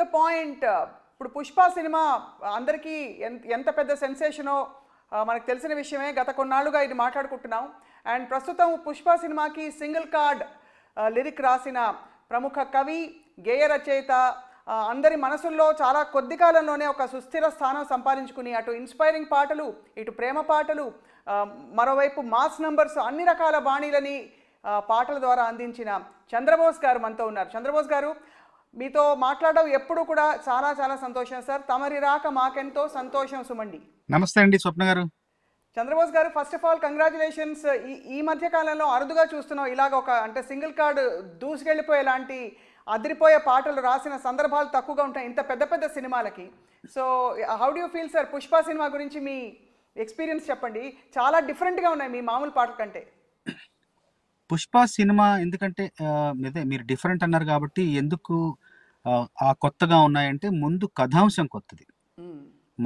The point uh, ఇప్పుడు Pushpa cinema అందరికీ ఎంత పెద్ద సెన్సేషనో మనకు తెలిసిన విషయమే గత కొన్నాళ్ళుగా ఇది మాట్లాడుకుంటున్నాం అండ్ ప్రస్తుతం పుష్ప సినిమాకి సింగిల్ కార్డ్ లిరిక్ రాసిన ప్రముఖ కవి గేయ రచయిత అందరి మనసుల్లో చాలా కొద్ది కాలంలోనే ఒక సుస్థిర స్థానం సంపాదించుకుని అటు ఇన్స్పైరింగ్ పాటలు ఇటు ప్రేమ పాటలు మరోవైపు మాస్ నంబర్స్ అన్ని రకాల బాణీలని పాటల ద్వారా అందించిన చంద్రబోస్ గారు మనతో ఉన్నారు చంద్రబోస్ గారు మీతో మాట్లాడడం ఎప్పుడు కూడా చాలా చాలా సంతోషం సార్ తమరి రాక మాకెంతో సంతోషం సుమండి నమస్తే అండి స్వప్న గారు చంద్రబోస్ గారు ఫస్ట్ ఆఫ్ ఆల్ కంగ్రాచులేషన్స్ ఈ ఈ మధ్య కాలంలో అరుదుగా చూస్తున్నాం ఇలాగ ఒక అంటే సింగిల్ కార్డు దూసుకెళ్ళిపోయే లాంటి అదిరిపోయే పాటలు రాసిన సందర్భాలు తక్కువగా ఉంటాయి ఇంత పెద్ద పెద్ద సినిమాలకి so how do feel sir Pushpa cinema గురించి మీ ఎక్స్పీరియన్స్ చెప్పండి చాలా డిఫరెంట్గా ఉన్నాయి మీ మామూలు పాటల కంటే పుష్ప సినిమా ఎందుకంటే అదే మీరు డిఫరెంట్ అన్నారు కాబట్టి ఎందుకు ఆ కొత్తగా ఉన్నాయంటే ముందు కథాంశం కొత్తది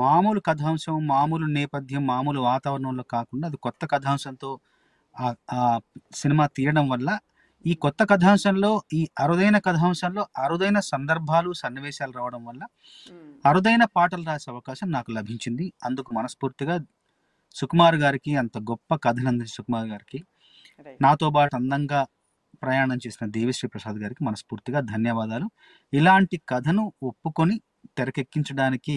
మామూలు కథాంశం మామూలు నేపథ్యం మామూలు వాతావరణంలో కాకుండా అది కొత్త కథాంశంతో ఆ సినిమా తీయడం వల్ల ఈ కొత్త కథాంశంలో ఈ అరుదైన కథాంశంలో అరుదైన సందర్భాలు సన్నివేశాలు రావడం వల్ల అరుదైన పాటలు రాసే అవకాశం నాకు లభించింది అందుకు మనస్ఫూర్తిగా సుకుమార్ గారికి అంత గొప్ప కథను సుకుమార్ గారికి నాతో పాటు అందంగా ప్రయాణం చేసిన దేవిశ్రీ ప్రసాద్ గారికి మనస్ఫూర్తిగా ధన్యవాదాలు ఇలాంటి కథను ఒప్పుకొని తెరకెక్కించడానికి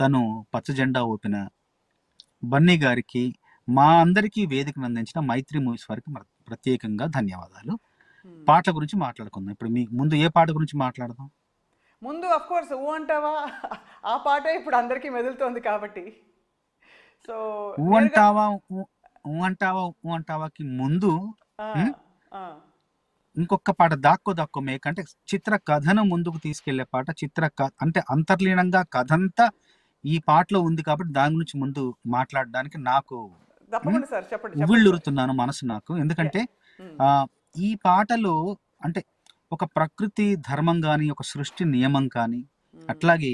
తను పచ్చజెండా ఓపిన బన్నీ గారికి మా అందరికీ వేదికను అందించిన మైత్రి మూవీస్ వారికి ప్రత్యేకంగా ధన్యవాదాలు hmm. పాటల గురించి మాట్లాడుకుందాం ఇప్పుడు మీ ముందు ఏ పాట గురించి మాట్లాడదాం ముందు అఫ్ కోర్స్ ఊ అంటావా ఆ పాట ఇప్పుడు అందరికీ మెదులుతోంది కాబట్టి సో ఊ అంటావా అంటావా ఊ అంటావాకి ముందు ఇంకొక పాట దాక్కో దాక్కో మేక అంటే చిత్ర కథను ముందుకు తీసుకెళ్లే పాట చిత్ర అంటే అంతర్లీనంగా కథంతా ఈ పాటలో ఉంది కాబట్టి దాని గురించి ముందు మాట్లాడడానికి నాకు ఉవ్విళ్ళురుతున్నాను మనసు నాకు ఎందుకంటే hmm. ఈ పాటలో అంటే ఒక ప్రకృతి ధర్మం కానీ ఒక సృష్టి నియమం కానీ hmm. అట్లాగే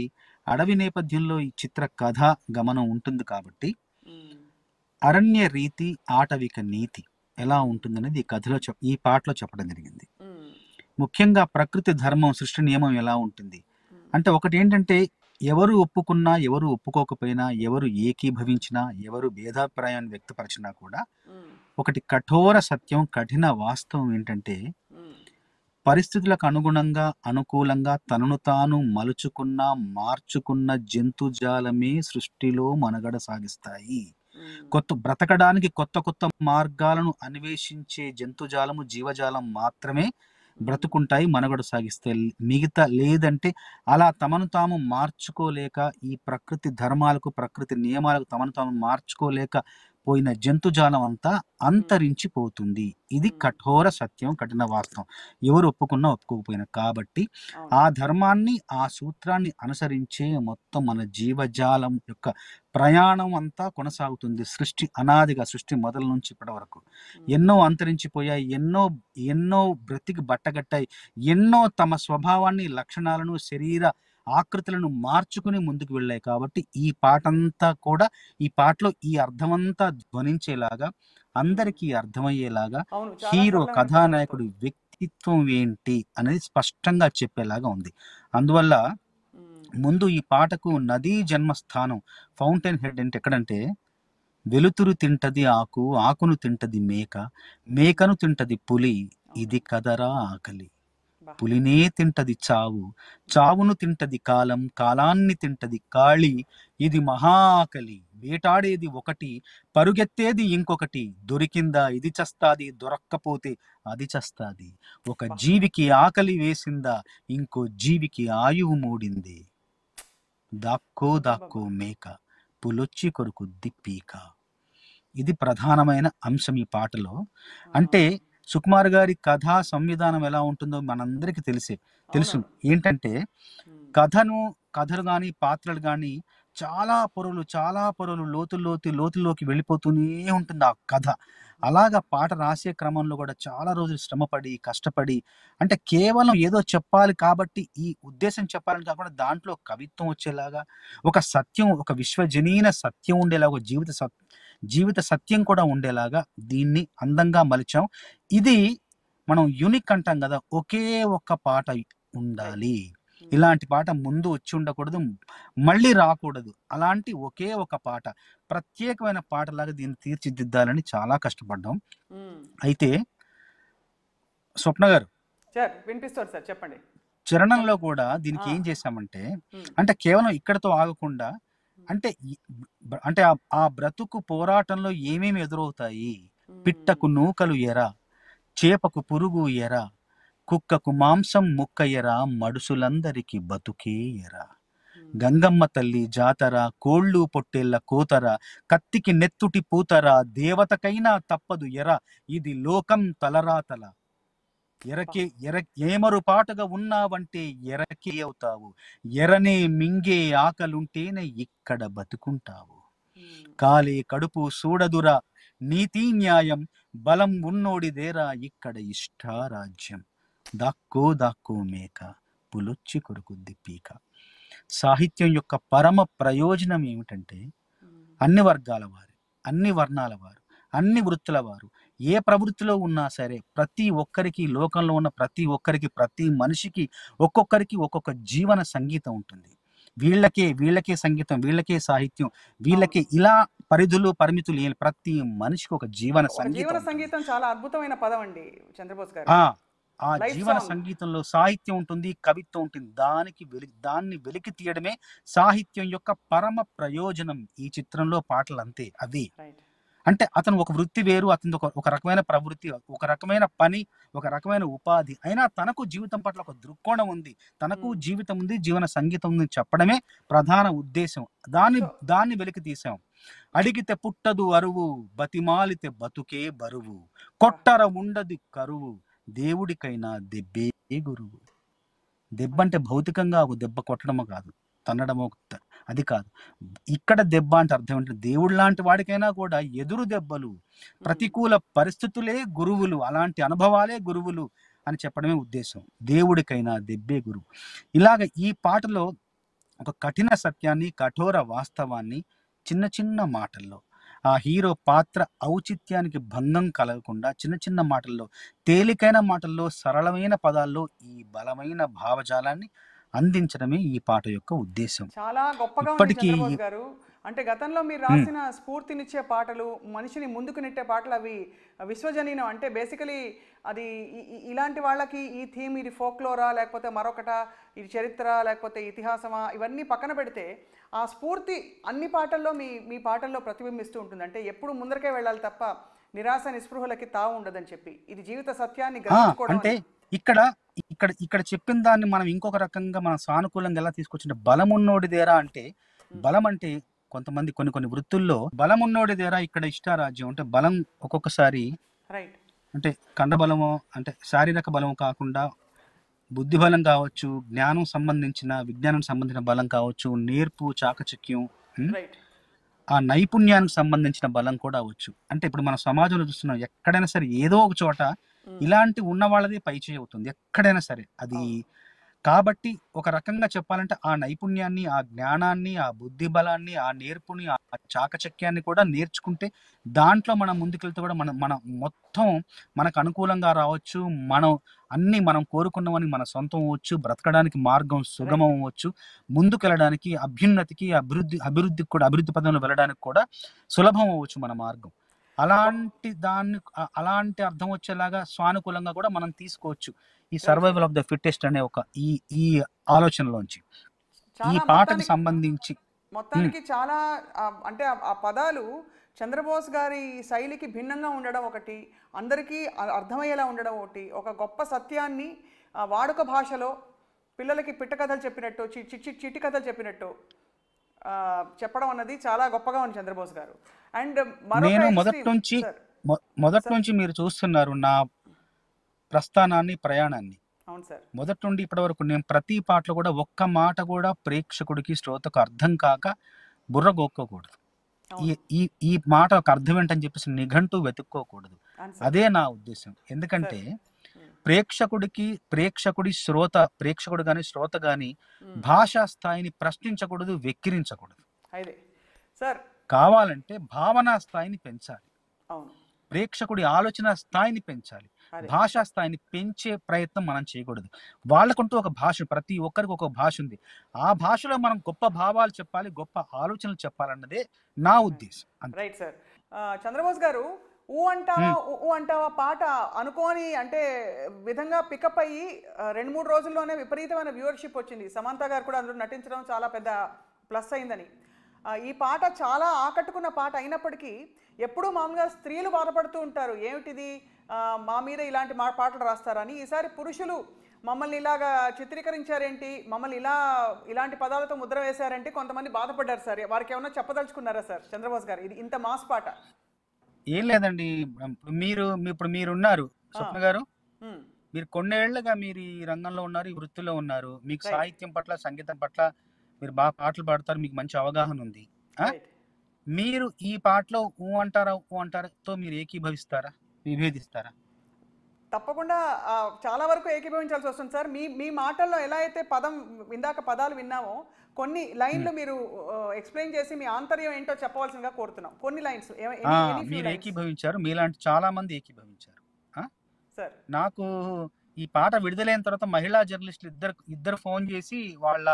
అడవి నేపథ్యంలో ఈ చిత్ర కథ గమనం ఉంటుంది కాబట్టి అరణ్య రీతి ఆటవిక నీతి ఎలా ఉంటుందనేది ఈ కథలో చెప్ ఈ పాటలో చెప్పడం జరిగింది ముఖ్యంగా ప్రకృతి ధర్మం సృష్టి నియమం ఎలా ఉంటుంది అంటే ఒకటి ఏంటంటే ఎవరు ఒప్పుకున్నా ఎవరు ఒప్పుకోకపోయినా ఎవరు ఏకీభవించినా ఎవరు భేదాభిప్రాయాన్ని వ్యక్తపరిచినా కూడా ఒకటి కఠోర సత్యం కఠిన వాస్తవం ఏంటంటే పరిస్థితులకు అనుగుణంగా అనుకూలంగా తనను తాను మలుచుకున్న మార్చుకున్న జంతుజాలమే సృష్టిలో మనగడ సాగిస్తాయి కొత్త బ్రతకడానికి కొత్త కొత్త మార్గాలను అన్వేషించే జంతుజాలము జీవజాలం మాత్రమే బ్రతుకుంటాయి మనుగడ సాగిస్తే మిగతా లేదంటే అలా తమను తాము మార్చుకోలేక ఈ ప్రకృతి ధర్మాలకు ప్రకృతి నియమాలకు తమను తాము మార్చుకోలేక పోయిన జంతుజాలం అంతా అంతరించిపోతుంది ఇది కఠోర సత్యం కఠిన వాస్తవం ఎవరు ఒప్పుకున్నా ఒప్పుకోకపోయినా కాబట్టి ఆ ధర్మాన్ని ఆ సూత్రాన్ని అనుసరించే మొత్తం మన జీవజాలం యొక్క ప్రయాణం అంతా కొనసాగుతుంది సృష్టి అనాదిగా సృష్టి మొదల నుంచి ఇప్పటి వరకు ఎన్నో అంతరించిపోయాయి ఎన్నో ఎన్నో బ్రతికి బట్టగట్టాయి ఎన్నో తమ స్వభావాన్ని లక్షణాలను శరీర ఆకృతులను మార్చుకుని ముందుకు వెళ్ళాయి కాబట్టి ఈ పాటంతా కూడా ఈ పాటలో ఈ అర్థమంతా ధ్వనించేలాగా అందరికీ అర్థమయ్యేలాగా హీరో కథానాయకుడి వ్యక్తిత్వం ఏంటి అనేది స్పష్టంగా చెప్పేలాగా ఉంది అందువల్ల ముందు ఈ పాటకు నదీ జన్మస్థానం ఫౌంటైన్ హెడ్ అంటే ఎక్కడంటే వెలుతురు తింటది ఆకు ఆకును తింటది మేక మేకను తింటది పులి ఇది కదరా ఆకలి పులినే తింటది చావు చావును తింటది కాలం కాలాన్ని తింటది కాళి ఇది మహాకలి వేటాడేది ఒకటి పరుగెత్తేది ఇంకొకటి దొరికిందా ఇది చస్తాది దొరక్కపోతే అది చస్తాది ఒక జీవికి ఆకలి వేసిందా ఇంకో జీవికి ఆయువు మూడింది దాక్కో దాక్కో మేక పులొచ్చి కొరకు దిప్పీక ఇది ప్రధానమైన అంశం ఈ పాటలో అంటే సుకుమార్ గారి కథా సంవిధానం ఎలా ఉంటుందో మనందరికీ తెలిసే తెలుసు ఏంటంటే కథను కథలు కానీ పాత్రలు కానీ చాలా పొరలు చాలా పొరలు లోతుల్లోతి లోతుల్లోకి వెళ్ళిపోతూనే ఉంటుంది ఆ కథ అలాగ పాట రాసే క్రమంలో కూడా చాలా రోజులు శ్రమపడి కష్టపడి అంటే కేవలం ఏదో చెప్పాలి కాబట్టి ఈ ఉద్దేశం చెప్పాలని కాకుండా దాంట్లో కవిత్వం వచ్చేలాగా ఒక సత్యం ఒక విశ్వజనీన సత్యం ఉండేలాగా జీవిత సత్యం జీవిత సత్యం కూడా ఉండేలాగా దీన్ని అందంగా మలిచాం ఇది మనం యూనిక్ అంటాం కదా ఒకే ఒక్క పాట ఉండాలి hmm. ఇలాంటి పాట ముందు వచ్చి ఉండకూడదు మళ్ళీ రాకూడదు అలాంటి ఒకే ఒక పాట ప్రత్యేకమైన పాటలాగా దీన్ని తీర్చిదిద్దాలని చాలా కష్టపడ్డాం hmm. అయితే స్వప్న గారు వినిపిస్తారు సార్ చెప్పండి చరణంలో కూడా దీనికి ఏం చేశామంటే hmm. అంటే కేవలం ఇక్కడతో ఆగకుండా అంటే అంటే ఆ బ్రతుకు పోరాటంలో ఏమేమి ఎదురవుతాయి పిట్టకు నూకలు ఎరా చేపకు పురుగు ఎరా కుక్కకు మాంసం ముక్క ఎరా మడుసులందరికీ బతుకే ఎరా గంగమ్మ తల్లి జాతర కోళ్ళు పొట్టేళ్ల కోతర కత్తికి నెత్తుటి పూతర దేవతకైనా తప్పదు ఎరా ఇది లోకం తలరాతల ఎరకి ఎర ఏమరు పాటుగా ఉన్నావంటే ఎరకి అవుతావు ఎరనే మింగే ఆకలుంటేనే ఇక్కడ బతుకుంటావు కాలి కడుపు సూడదురా నీతి న్యాయం బలం ఉన్నోడిదేరా ఇక్కడ ఇష్టారాజ్యం దాక్కో దాక్కో మేక పులొచ్చి కొరుకుద్ది పీక సాహిత్యం యొక్క పరమ ప్రయోజనం ఏమిటంటే అన్ని వర్గాల వారు అన్ని వర్ణాల వారు అన్ని వృత్తుల వారు ఏ ప్రవృత్తిలో ఉన్నా సరే ప్రతి ఒక్కరికి లోకంలో ఉన్న ప్రతి ఒక్కరికి ప్రతి మనిషికి ఒక్కొక్కరికి ఒక్కొక్క జీవన సంగీతం ఉంటుంది వీళ్ళకే వీళ్ళకే సంగీతం వీళ్ళకే సాహిత్యం వీళ్ళకే ఇలా పరిధులు పరిమితులు లేని ప్రతి మనిషికి ఒక జీవన సంగీతం సంగీతం చాలా అద్భుతమైన పదం అండి చంద్రబోస్ గారు ఆ జీవన సంగీతంలో సాహిత్యం ఉంటుంది కవిత్వం ఉంటుంది దానికి వెలి దాన్ని వెలికి తీయడమే సాహిత్యం యొక్క పరమ ప్రయోజనం ఈ చిత్రంలో పాటలు అంతే అవి అంటే అతను ఒక వృత్తి వేరు అతని ఒక ఒక రకమైన ప్రవృత్తి ఒక రకమైన పని ఒక రకమైన ఉపాధి అయినా తనకు జీవితం పట్ల ఒక దృక్కోణం ఉంది తనకు జీవితం ఉంది జీవన సంగీతం ఉంది చెప్పడమే ప్రధాన ఉద్దేశం దాన్ని దాన్ని వెలికి తీసాం అడిగితే పుట్టదు అరువు బతిమాలితే బతుకే బరువు కొట్టర ఉండదు కరువు దేవుడికైనా దెబ్బే గురువు దెబ్బ అంటే భౌతికంగా ఒక దెబ్బ కొట్టడమో కాదు తన్నడమో అది కాదు ఇక్కడ దెబ్బ అంటే అర్థం ఏంటంటే దేవుడు లాంటి వాడికైనా కూడా ఎదురు దెబ్బలు ప్రతికూల పరిస్థితులే గురువులు అలాంటి అనుభవాలే గురువులు అని చెప్పడమే ఉద్దేశం దేవుడికైనా దెబ్బే గురువు ఇలాగ ఈ పాటలో ఒక కఠిన సత్యాన్ని కఠోర వాస్తవాన్ని చిన్న చిన్న మాటల్లో ఆ హీరో పాత్ర ఔచిత్యానికి భంగం కలగకుండా చిన్న చిన్న మాటల్లో తేలికైన మాటల్లో సరళమైన పదాల్లో ఈ బలమైన భావజాలాన్ని అందించడమే ఈ పాట యొక్క ఉద్దేశం చాలా గొప్పగా ఇప్పటికీ గారు అంటే గతంలో మీరు రాసిన స్ఫూర్తినిచ్చే పాటలు మనిషిని ముందుకు నెట్టే పాటలు అవి విశ్వజనీయం అంటే బేసికలీ అది ఇలాంటి వాళ్ళకి ఈ థీమ్ ఇది ఫోక్లోరా లేకపోతే మరొకట ఇది చరిత్ర లేకపోతే ఇతిహాసమా ఇవన్నీ పక్కన పెడితే ఆ స్ఫూర్తి అన్ని పాటల్లో మీ మీ పాటల్లో ప్రతిబింబిస్తూ ఉంటుంది అంటే ఎప్పుడు ముందరికే వెళ్ళాలి తప్ప నిరాశ నిస్పృహలకి తావు ఉండదని చెప్పి ఇది జీవిత సత్యాన్ని గ్రహించుకోవడం ఇక్కడ ఇక్కడ ఇక్కడ చెప్పిన దాన్ని మనం ఇంకొక రకంగా మన సానుకూలంగా ఎలా తీసుకొచ్చింటే బలం ఉన్నోడిదేరా అంటే బలం అంటే కొంతమంది కొన్ని కొన్ని వృత్తుల్లో బలం ఉన్నోడి దేరా ఇక్కడ ఇష్టారాజ్యం అంటే బలం ఒక్కొక్కసారి అంటే కండబలము అంటే శారీరక బలం కాకుండా బుద్ధి బలం కావచ్చు జ్ఞానం సంబంధించిన విజ్ఞానం సంబంధించిన బలం కావచ్చు నేర్పు చాకచక్యం ఆ నైపుణ్యానికి సంబంధించిన బలం కూడా అవచ్చు అంటే ఇప్పుడు మన సమాజంలో చూస్తున్నాం ఎక్కడైనా సరే ఏదో ఒక చోట ఇలాంటి ఉన్న వాళ్ళది పైచేయి అవుతుంది ఎక్కడైనా సరే అది కాబట్టి ఒక రకంగా చెప్పాలంటే ఆ నైపుణ్యాన్ని ఆ జ్ఞానాన్ని ఆ బుద్ధి బలాన్ని ఆ నేర్పుని ఆ చాకచక్యాన్ని కూడా నేర్చుకుంటే దాంట్లో మనం ముందుకెళ్తే కూడా మనం మన మొత్తం మనకు అనుకూలంగా రావచ్చు మనం అన్ని మనం కోరుకున్నవని మన సొంతం అవ్వచ్చు బ్రతకడానికి మార్గం సుగమం అవ్వచ్చు ముందుకెళ్ళడానికి అభ్యున్నతికి అభివృద్ధి అభివృద్ధికి కూడా అభివృద్ధి పదంలో వెళ్ళడానికి కూడా సులభం అవ్వచ్చు మన మార్గం అలాంటి దాన్ని అలాంటి అర్థం వచ్చేలాగా స్వానుకూలంగా కూడా మనం తీసుకోవచ్చు ఈ సర్వైవల్ ఆఫ్ ద ఫిట్టెస్ట్ అనే ఒక ఈ ఈ ఆలోచనలోంచి ఈ పాటకు సంబంధించి మొత్తానికి చాలా అంటే ఆ పదాలు చంద్రబోస్ గారి శైలికి భిన్నంగా ఉండడం ఒకటి అందరికీ అర్థమయ్యేలా ఉండడం ఒకటి ఒక గొప్ప సత్యాన్ని వాడుక భాషలో పిల్లలకి పిట్ట కథలు చెప్పినట్టు చిట్టి కథలు చెప్పినట్టు చెప్పడం అన్నది చాలా గొప్పగా ఉంది చంద్రబోస్ గారు అండ్ నేను మొదటి నుంచి మొదటి నుంచి మీరు చూస్తున్నారు నా ప్రస్థానాన్ని ప్రయాణాన్ని మొదటి నుండి ఇప్పటి వరకు నేను ప్రతి పాటలో కూడా ఒక్క మాట కూడా ప్రేక్షకుడికి శ్రోతకు అర్థం కాక బుర్ర గొక్కకూడదు ఈ ఈ మాట ఒక అర్థం ఏంటని చెప్పేసి నిఘంటూ వెతుక్కోకూడదు అదే నా ఉద్దేశం ఎందుకంటే ప్రేక్షకుడికి ప్రేక్షకుడి శ్రోత ప్రేక్షకుడు కానీ శ్రోత కానీ భాషా స్థాయిని ప్రశ్నించకూడదు వెక్కిరించకూడదు సార్ కావాలంటే భావనా స్థాయిని పెంచాలి ప్రేక్షకుడి ఆలోచన స్థాయిని పెంచాలి భాషా స్థాయిని పెంచే ప్రయత్నం మనం చేయకూడదు వాళ్ళకుంటూ ఒక భాష ప్రతి ఒక్కరికి ఒక భాష ఉంది ఆ భాషలో మనం గొప్ప భావాలు చెప్పాలి గొప్ప ఆలోచనలు చెప్పాలన్నదే నా ఉద్దేశం సార్ చంద్రబోస్ గారు ఊ అంటావా ఊ అంటావా పాట అనుకోని అంటే విధంగా పికప్ అయ్యి రెండు మూడు రోజుల్లోనే విపరీతమైన వ్యూవర్షిప్ వచ్చింది సమంత గారు కూడా అందులో నటించడం చాలా పెద్ద ప్లస్ అయిందని ఈ పాట చాలా ఆకట్టుకున్న పాట అయినప్పటికీ ఎప్పుడూ మామూలుగా స్త్రీలు బాధపడుతూ ఉంటారు ఏమిటిది మా మీద ఇలాంటి మా పాటలు రాస్తారని ఈసారి పురుషులు మమ్మల్ని ఇలాగా చిత్రీకరించారేంటి మమ్మల్ని ఇలా ఇలాంటి పదాలతో ముద్ర వేశారంటే కొంతమంది బాధపడ్డారు సార్ వారికి ఏమన్నా చెప్పదలుచుకున్నారా సార్ చంద్రబోస్ గారు ఇది ఇంత మాస్ పాట ఏం లేదండి మీరు ఇప్పుడు మీరు ఉన్నారు స్వప్న గారు మీరు కొన్నేళ్లుగా మీరు ఈ రంగంలో ఉన్నారు ఈ వృత్తిలో ఉన్నారు మీకు సాహిత్యం పట్ల సంగీతం పట్ల మీరు బాగా పాటలు పాడతారు మీకు మంచి అవగాహన ఉంది మీరు ఈ పాటలో ఊ అంటారా ఊ అంటారాతో మీరు ఏకీభవిస్తారా విభేదిస్తారా తప్పకుండా చాలా వరకు ఏకీభవించాల్సి వస్తుంది సార్ మీ మీ మాటల్లో ఎలా అయితే పదం ఇందాక పదాలు విన్నామో కొన్ని లైన్లు మీరు ఎక్స్ప్లెయిన్ చేసి మీ ఆంతర్యం ఏంటో చెప్పవలసిందిగా కోరుతున్నాం కొన్ని లైన్స్ మీరు ఏకీభవించారు మీలాంటి చాలా మంది ఏకీభవించారు సార్ నాకు ఈ పాట విడుదలైన తర్వాత మహిళా జర్నలిస్టులు ఇద్దరు ఇద్దరు ఫోన్ చేసి వాళ్ళ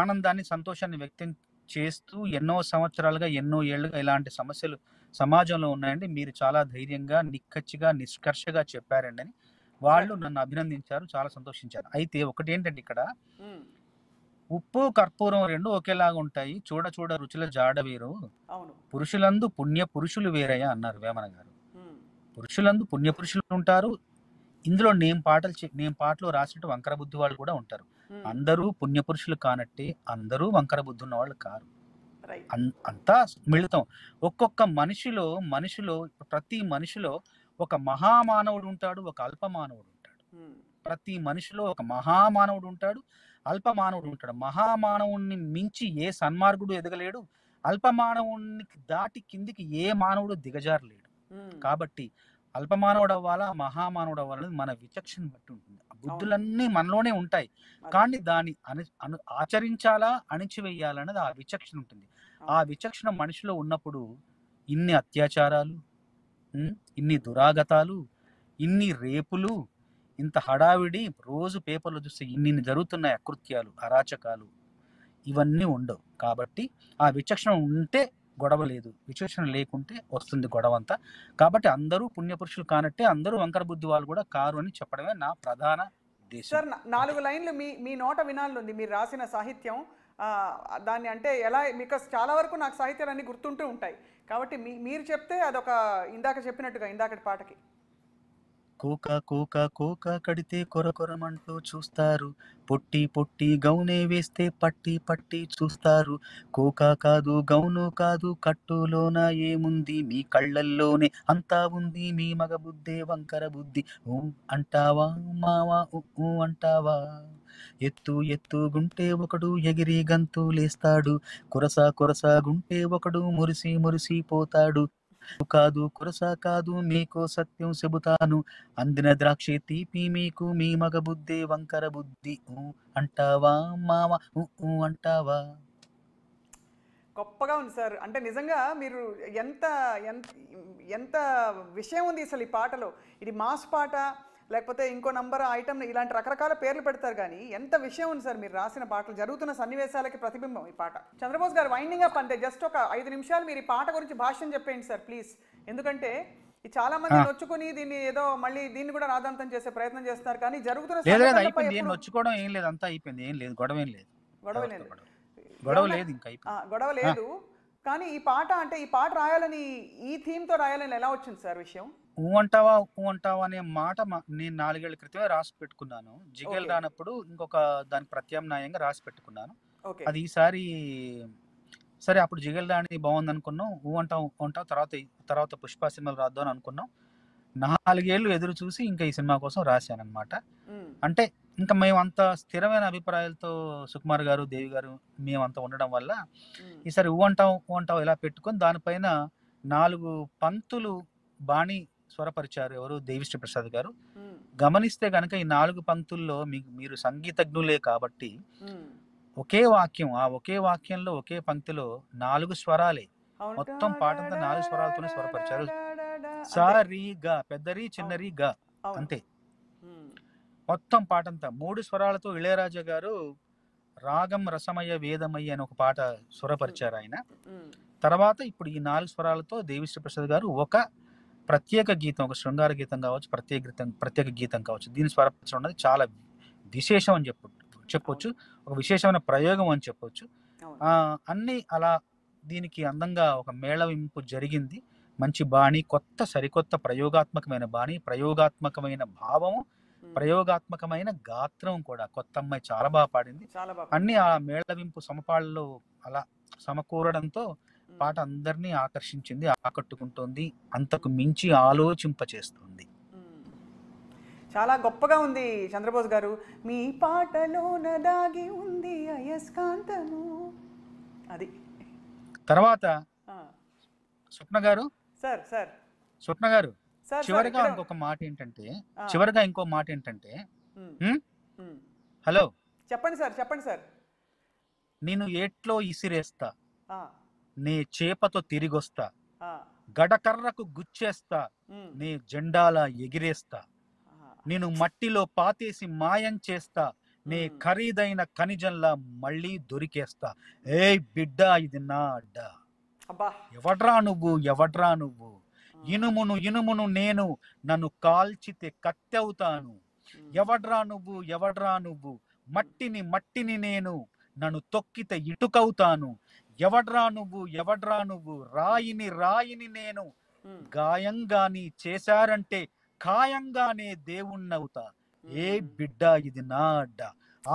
ఆనందాన్ని సంతోషాన్ని వ్యక్తం చేస్తూ ఎన్నో సంవత్సరాలుగా ఎన్నో ఏళ్ళుగా ఇలాంటి సమస్యలు సమాజంలో ఉన్నాయండి మీరు చాలా ధైర్యంగా నిక్కచ్చిగా నిష్కర్షగా చెప్పారండి అని వాళ్ళు నన్ను అభినందించారు చాలా సంతోషించారు అయితే ఒకటి ఏంటంటే ఇక్కడ ఉప్పు కర్పూరం రెండు ఒకేలాగా ఉంటాయి చూడ చూడ రుచుల జాడ వేరు పురుషులందు పుణ్య పురుషులు వేరయ్యా అన్నారు వేమన గారు పురుషులందు పుణ్య పురుషులు ఉంటారు ఇందులో నేను పాటలు నేను పాటలు రాసినట్టు వంకర బుద్ధి వాళ్ళు కూడా ఉంటారు అందరూ పుణ్య పురుషులు కానట్టే అందరూ వంకర బుద్ధి ఉన్న వాళ్ళు కారు అంతా మిళితం ఒక్కొక్క మనిషిలో మనిషిలో ప్రతి మనిషిలో ఒక మహామానవుడు ఉంటాడు ఒక అల్పమానవుడు ఉంటాడు ప్రతి మనిషిలో ఒక మహామానవుడు ఉంటాడు అల్పమానవుడు ఉంటాడు మహామానవుణ్ణి మించి ఏ సన్మార్గుడు ఎదగలేడు అల్పమానవునికి దాటి కిందికి ఏ మానవుడు దిగజారలేడు కాబట్టి అల్పమానవుడు అవ్వాలా మహామానవుడు అవ్వాలని మన విచక్షణ బట్టి ఉంటుంది బుద్ధులన్నీ మనలోనే ఉంటాయి కానీ దాన్ని అను అను ఆచరించాలా అణిచివేయాలన్నది ఆ విచక్షణ ఉంటుంది ఆ విచక్షణ మనిషిలో ఉన్నప్పుడు ఇన్ని అత్యాచారాలు ఇన్ని దురాగతాలు ఇన్ని రేపులు ఇంత హడావిడి రోజు పేపర్లో చూస్తే ఇన్ని జరుగుతున్నాయి అకృత్యాలు అరాచకాలు ఇవన్నీ ఉండవు కాబట్టి ఆ విచక్షణ ఉంటే గొడవ లేదు విచక్షణ లేకుంటే వస్తుంది గొడవ అంతా కాబట్టి అందరూ పుణ్యపురుషులు కానట్టే అందరూ వంకర బుద్ధి వాళ్ళు కూడా కారు అని చెప్పడమే నా ప్రధాన సార్ నాలుగు లైన్లు మీ మీ నోట వినాలనుంది మీరు రాసిన సాహిత్యం దాన్ని అంటే ఎలా మీకు చాలా వరకు నాకు సాహిత్యాలన్నీ గుర్తుంటూ ఉంటాయి కాబట్టి మీ మీరు చెప్తే అదొక ఇందాక చెప్పినట్టుగా ఇందాకటి పాటకి కూక కూక కూక కడితే కొరకొరమంటూ చూస్తారు పొట్టి పొట్టి గౌనే వేస్తే పట్టి పట్టి చూస్తారు కూక కాదు గౌను కాదు కట్టులోన ఏముంది మీ కళ్ళల్లోనే అంతా ఉంది మీ మగ బుద్ధే వంకర బుద్ధి ఊ అంటావా మావా ఊ అంటావా ఎత్తు ఎత్తు గుంటే ఒకడు ఎగిరి గంతు లేస్తాడు కొరస కొరస గుంటే ఒకడు మురిసి మురిసి పోతాడు కాదు కురస కాదు మీకు సత్యం చెబుతాను అందిన ద్రాక్ష తీపి మీకు మీ మగ బుద్ధి వంకర బుద్ధి అంటావా మామ అంటావా గొప్పగా ఉంది సార్ అంటే నిజంగా మీరు ఎంత ఎంత విషయం ఉంది అసలు ఈ పాటలో ఇది మాస్ పాట లేకపోతే ఇంకో నంబర్ ఐటమ్ ఇలాంటి రకరకాల పేర్లు పెడతారు కానీ ఎంత విషయం ఉంది సార్ మీరు రాసిన పాటలు జరుగుతున్న సన్నివేశాలకి ప్రతిబింబం ఈ పాట చంద్రబోస్ గారు వైండింగ్ అప్ అంతే జస్ట్ ఒక ఐదు నిమిషాలు మీరు ఈ పాట గురించి భాష్యం చెప్పేయండి సార్ ప్లీజ్ ఎందుకంటే చాలా మంది నొచ్చుకుని దీన్ని ఏదో మళ్ళీ దీన్ని కూడా రాధాంతం చేసే ప్రయత్నం చేస్తారు కానీ జరుగుతున్న ఏం లేదు అంతా అయిపోయింది ఏం లేదు గొడవ ఏం లేదు గొడవ లేదు గొడవ లేదు ఇంకా గొడవ లేదు కానీ ఈ పాట అంటే ఈ పాట రాయాలని ఈ థీమ్ తో రాయాలని ఎలా వచ్చింది సార్ విషయం ఊ అంటావా ఊ అంటావా అనే మాట నేను నాలుగేళ్ల క్రితమే రాసి పెట్టుకున్నాను జిగల్ రానప్పుడు ఇంకొక దానికి ప్రత్యామ్నాయంగా రాసి పెట్టుకున్నాను అది ఈసారి సరే అప్పుడు జిగల్ రాని బాగుంది అనుకున్నాం ఊ అంటాం ఊ అంటాం తర్వాత తర్వాత పుష్ప సినిమాలు రాద్దాం అనుకున్నాం నాలుగేళ్లు ఎదురు చూసి ఇంకా ఈ సినిమా కోసం రాశాను అనమాట అంటే ఇంకా మేము అంత స్థిరమైన అభిప్రాయాలతో సుకుమార్ గారు దేవి గారు మేమంతా ఉండడం వల్ల ఈసారి ఊ అంటాం ఊ అంటావు ఇలా పెట్టుకొని దానిపైన నాలుగు పంతులు బాణి స్వరపరిచారు ఎవరు దేవిశ్రీ ప్రసాద్ గారు గమనిస్తే గనక ఈ నాలుగు పంక్తుల్లో మీకు మీరు సంగీతజ్ఞులే కాబట్టి ఒకే వాక్యం ఆ ఒకే వాక్యంలో ఒకే పంక్తిలో నాలుగు స్వరాలే మొత్తం పాటంతా నాలుగు స్వరాలతోనే స్వరపరిచారు సారీ గా పెద్దరి చిన్నరి గా అంతే మొత్తం పాటంతా మూడు స్వరాలతో ఇళయరాజా గారు రాగం రసమయ వేదమయ్య అని ఒక పాట స్వరపరిచారు ఆయన తర్వాత ఇప్పుడు ఈ నాలుగు స్వరాలతో దేవిశ్రీ ప్రసాద్ గారు ఒక ప్రత్యేక గీతం ఒక శృంగార గీతం కావచ్చు ప్రత్యేక గీతం ప్రత్యేక గీతం కావచ్చు దీని స్వరపరచడం అనేది చాలా విశేషం అని చెప్పు చెప్పొచ్చు ఒక విశేషమైన ప్రయోగం అని చెప్పొచ్చు అన్ని అలా దీనికి అందంగా ఒక మేళవింపు జరిగింది మంచి బాణి కొత్త సరికొత్త ప్రయోగాత్మకమైన బాణి ప్రయోగాత్మకమైన భావము ప్రయోగాత్మకమైన గాత్రం కూడా కొత్త అమ్మాయి చాలా బాగా పాడింది అన్ని ఆ మేళవింపు సమపాళ్ళలో అలా సమకూరడంతో పాట అందరినీ ఆకర్షించింది ఆకట్టుకుంటోంది అంతకు మించి ఆలోచింపచేస్తుంది చాలా గొప్పగా ఉంది చంద్రబోస్ గారు మీ పాటలో దాగి ఉంది అయస్కాంతము అది తర్వాత స్వప్న గారు సార్ సార్ స్వప్న గారు చివరిగా ఇంకొక మాట ఏంటంటే చివరిగా ఇంకో మాట ఏంటంటే హలో చెప్పండి సార్ చెప్పండి సార్ నేను ఏట్లో ఇసిరేస్తా నీ చేపతో తిరిగొస్తా గడకర్రకు గుచ్చేస్తా నీ జెండాలా ఎగిరేస్తా నేను మట్టిలో పాతేసి మాయం చేస్తా నీ ఖరీదైన ఖనిజంలా మళ్ళీ దొరికేస్తా ఏ బిడ్డ ఇది నా అడ్డ ఎవడ్రా నువ్వు ఎవడ్రా నువ్వు ఇనుమును ఇనుమును నేను నన్ను కాల్చితే కత్తెవుతాను ఎవడ్రా నువ్వు ఎవడ్రా నువ్వు మట్టిని మట్టిని నేను నన్ను తొక్కితే ఇటుకవుతాను ఎవడ్రా నువ్వు ఎవడ్రా నువ్వు రాయిని రాయిని నేను గాయంగాని చేశారంటే ఖాయంగానే దేవుణ్ణవుతా ఏ బిడ్డ ఇది నా అడ్డ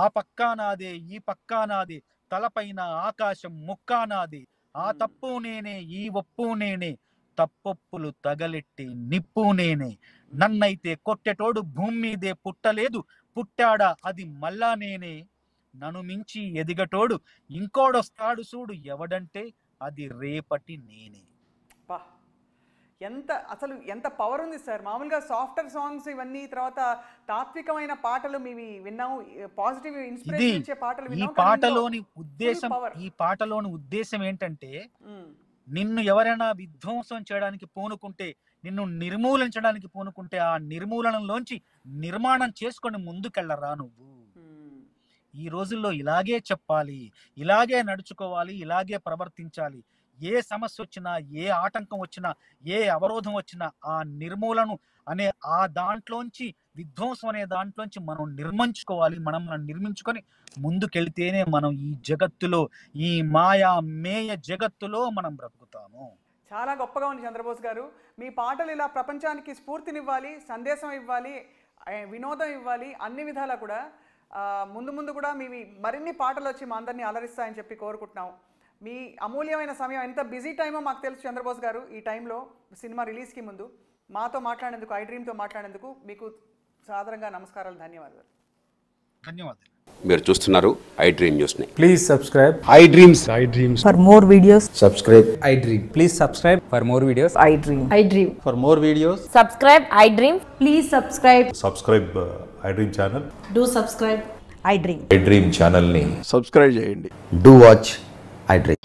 ఆ పక్కా నాదే ఈ పక్కా నాదే తలపైన ఆకాశం ముక్కా నాదే ఆ తప్పు నేనే ఈ ఒప్పు నేనే తప్పొప్పులు తగలెట్టి నిప్పు నేనే నన్నైతే కొట్టెటోడు భూమి మీదే పుట్టలేదు పుట్టాడా అది మళ్ళా నేనే నన్ను మించి ఎదిగటోడు ఇంకోడొస్తాడు చూడు ఎవడంటే అది రేపటి నేనే ఎంత అసలు ఎంత పవర్ ఉంది సార్ మామూలుగా సాఫ్ట్వేర్ సాంగ్స్ ఇవన్నీ తర్వాత తాత్వికమైన పాటలు మేము విన్నాము పాజిటివ్ ఇన్స్పిరేషన్ ఇచ్చే పాటలు ఈ పాటలోని ఉద్దేశం ఈ పాటలోని ఉద్దేశం ఏంటంటే నిన్ను ఎవరైనా విధ్వంసం చేయడానికి పూనుకుంటే నిన్ను నిర్మూలించడానికి పూనుకుంటే ఆ నిర్మూలనలోంచి నిర్మాణం చేసుకొని ముందుకెళ్ళరా నువ్వు ఈ రోజుల్లో ఇలాగే చెప్పాలి ఇలాగే నడుచుకోవాలి ఇలాగే ప్రవర్తించాలి ఏ సమస్య వచ్చినా ఏ ఆటంకం వచ్చినా ఏ అవరోధం వచ్చినా ఆ నిర్మూలను అనే ఆ దాంట్లోంచి విధ్వంసం అనే దాంట్లోంచి మనం నిర్మించుకోవాలి మనం మనం నిర్మించుకొని ముందుకెళ్తేనే మనం ఈ జగత్తులో ఈ మాయా మేయ జగత్తులో మనం బ్రతుకుతాము చాలా గొప్పగా ఉంది చంద్రబోస్ గారు మీ పాటలు ఇలా ప్రపంచానికి స్ఫూర్తినివ్వాలి సందేశం ఇవ్వాలి వినోదం ఇవ్వాలి అన్ని విధాలా కూడా ముందు ముందు కూడా మీ మరిన్ని పాటలు వచ్చి మా అందరినీ అలరిస్తాయని చెప్పి కోరుకుంటున్నాం మీ అమూల్యమైన సమయం ఎంత బిజీ టైమో మాకు తెలుసు చంద్రబోస్ గారు ఈ టైంలో సినిమా రిలీజ్కి ముందు మాతో మాట్లాడేందుకు ఐ డ్రీమ్తో మాట్లాడేందుకు మీకు సాధారణంగా నమస్కారాలు ధన్యవాదాలు ధన్యవాదాలు మీరు చూస్తున్నారు ఐ డ్రీమ్ న్యూస్ ని please subscribe I dreams I dreams for more videos subscribe I dream please subscribe for more videos I dream I dream for more videos subscribe I dream please subscribe subscribe I dream channel do subscribe I dream I dream ఛానల్ని subscribe చేయండి do watch I dream